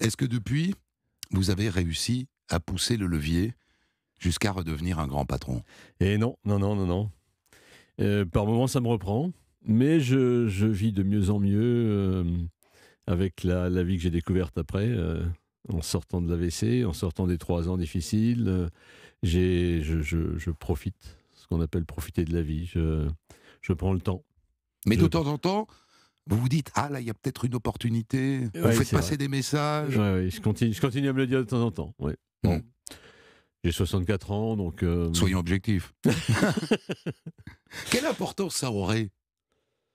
Est-ce que depuis, vous avez réussi à pousser le levier jusqu'à redevenir un grand patron Et eh non, non, non, non, non. Euh, par moments, ça me reprend, mais je, vis de mieux en mieux euh, avec la, vie que j'ai découverte après, euh, en sortant de l'AVC, en sortant des trois ans difficiles. je, je, je, profite, ce qu'on appelle profiter de la vie. Je, prends le temps. Mais de temps en temps, vous vous dites ah là il y a peut-être une opportunité. vous faites passer des messages. Ouais, je continue, je continue à me le dire de temps en temps. Bon. Mm. J'ai 64 ans, donc. Euh, Soyons objectifs. Quelle importance ça aurait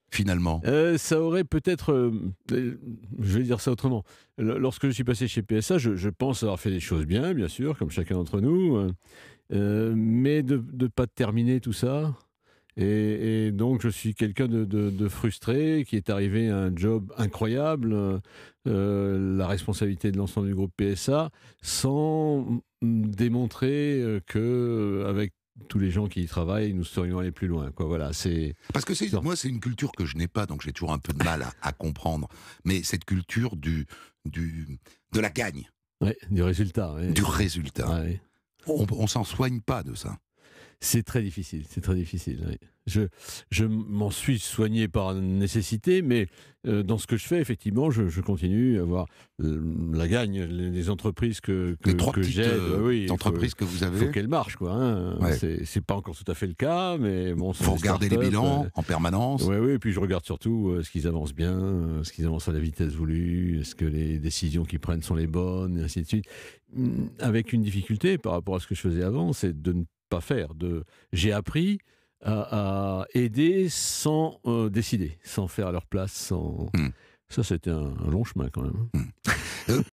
finalement euh, Ça aurait peut-être, euh, je vais dire ça autrement, lorsque je suis passé chez PSA, je, pense avoir fait des choses bien, bien sûr, comme chacun d'entre nous, hein. mais de ne pas terminer tout ça, et, donc, je suis quelqu'un de, frustré, qui est arrivé à un job incroyable, euh, la responsabilité de l'ensemble du groupe PSA, sans démontrer euh, que, avec tous les gens qui y travaillent, nous serions allés plus loin. Voilà, parce que moi, c'est une culture que je n'ai pas, donc j'ai toujours un peu de mal à, comprendre. Mais cette culture du, du de la gagne, du résultat, du résultat, on, on s'en soigne pas de ça. C'est très difficile, c'est très difficile. Je, je m'en suis soigné par nécessité, mais euh, dans ce que je fais, effectivement, je, je continue à avoir euh, la gagne, les, entreprises que, que, les que euh, entreprises que vous avez. Il faut qu'elles marchent, quoi. Hein. C'est, pas encore tout à fait le cas, mais bon. Il faut regarder les bilans en permanence. Oui, oui, et puis je regarde surtout ce qu'ils avancent bien, ce qu'ils avancent à la vitesse voulue, est-ce que les décisions qu'ils prennent sont les bonnes, et ainsi de suite. Hum, avec une difficulté par rapport à ce que je faisais avant, c'est de ne pas faire. De, j'ai appris à, aider sans euh, décider, sans faire à leur place, sans. Hmm. Ça, c'était un, long chemin quand même. Hmm. Euh,